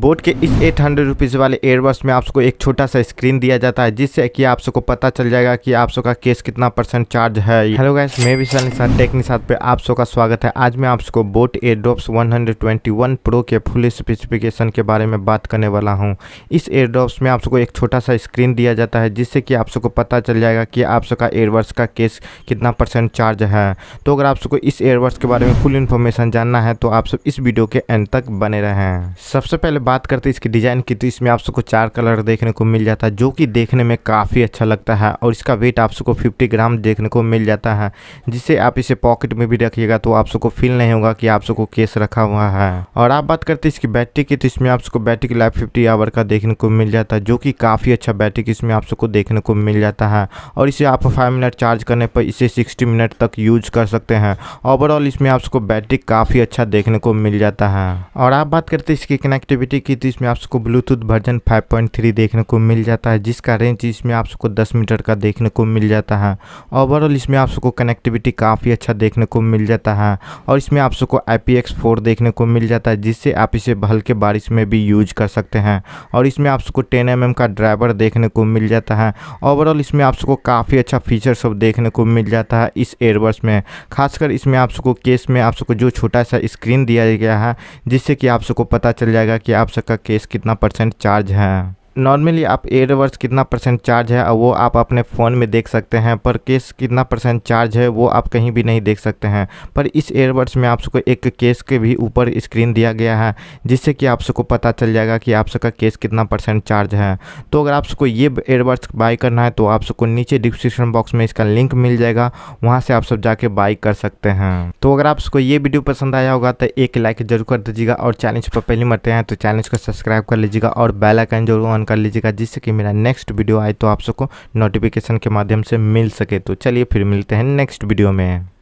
boat के इस eight hundred rupees वाले एयरबस में आपको एक छोटा सा स्क्रीन दिया जाता है जिससे कि आप सबको पता चल जाएगा कि आप सबका केस कितना परसेंट चार्ज है हेलो गाइस मैं विशाल निषाद टेक निशाद पे आप सबका स्वागत है आज मैं आप सबको बोट ट्वेंटी 121 प्रो के फुल स्पेसिफिकेशन के बारे में बात करने वाला हूँ इस ड्रॉप्स में आप सबको एक छोटा सा स्क्रीन दिया जाता है जिससे कि आप सबको पता चल जाएगा कि आप सबका एयरबस का केस कितना परसेंट चार्ज है तो अगर आप सबको इस एयरबस के बारे में फुल इन्फॉर्मेशन जानना है तो आप सब इस वीडियो के एंड तक बने रहें सबसे पहले बात करते हैं इसकी डिज़ाइन की तो इसमें आप सबको चार कलर देखने को मिल जाता है जो कि देखने में काफ़ी अच्छा लगता है और इसका वेट आप सबको फिफ्टी ग्राम देखने को मिल जाता है जिससे आप इसे पॉकेट में भी रखिएगा तो आप सबको फील नहीं होगा कि आप सबको केस रखा हुआ है और आप बात करते हैं इसकी बैटरी की तो इसमें आप सबको बैटरी की लाइफ फिफ्टी आवर का देखने को मिल जाता है जो कि काफ़ी अच्छा बैटरी इसमें आप सबको देखने को मिल जाता है और इसे आप फाइव मिनट चार्ज करने पर इसे सिक्सटी मिनट तक यूज कर सकते हैं ओवरऑल इसमें आप सबको बैटरी काफ़ी अच्छा देखने को मिल जाता है और आप बात करते हैं इसकी कनेक्टिविटी कनेक्टिविटी की तो इसमें आपको ब्लूटूथ वर्जन 5.3 देखने को मिल जाता है जिसका रेंज इसमें सबको 10 मीटर का देखने को मिल जाता है ओवरऑल इसमें सबको कनेक्टिविटी काफ़ी अच्छा देखने को मिल जाता है और इसमें आपको आई पी देखने को मिल जाता है जिससे आप इसे हल्के बारिश में भी यूज कर सकते हैं और इसमें आप सबको टेन एम एम का ड्राइवर देखने को मिल जाता है ओवरऑल इसमें आप सबको काफ़ी अच्छा फीचर सब देखने को मिल जाता है इस एयरबड्स में खासकर इसमें आप सबको केस में आपको जो छोटा सा स्क्रीन दिया गया है जिससे कि सबको पता चल जाएगा कि आप सबका केस कितना परसेंट चार्ज है नॉर्मली आप एयरवर्स कितना परसेंट चार्ज है वो आप अपने फ़ोन में देख सकते हैं पर केस कितना परसेंट चार्ज है वो आप कहीं भी नहीं देख सकते हैं पर इस एयरवर्स में आप सबको एक केस के भी ऊपर स्क्रीन दिया गया है जिससे कि आप सबको पता चल जाएगा कि आप सबका केस कितना परसेंट चार्ज है तो अगर आप सबको ये एयरवर्स बाई करना है तो आप सबको नीचे डिस्क्रिप्शन बॉक्स में इसका लिंक मिल जाएगा वहाँ से आप सब जाके बाई कर सकते हैं तो अगर आप सबको ये वीडियो पसंद आया होगा तो एक लाइक जरूर कर दीजिएगा और चैनल पर पहली मरते हैं तो चैनल को सब्सक्राइब कर लीजिएगा और बेलाइकन जरूर ऑन कर लीजिएगा जिससे कि मेरा नेक्स्ट वीडियो आए तो आप सबको नोटिफिकेशन के माध्यम से मिल सके तो चलिए फिर मिलते हैं नेक्स्ट वीडियो में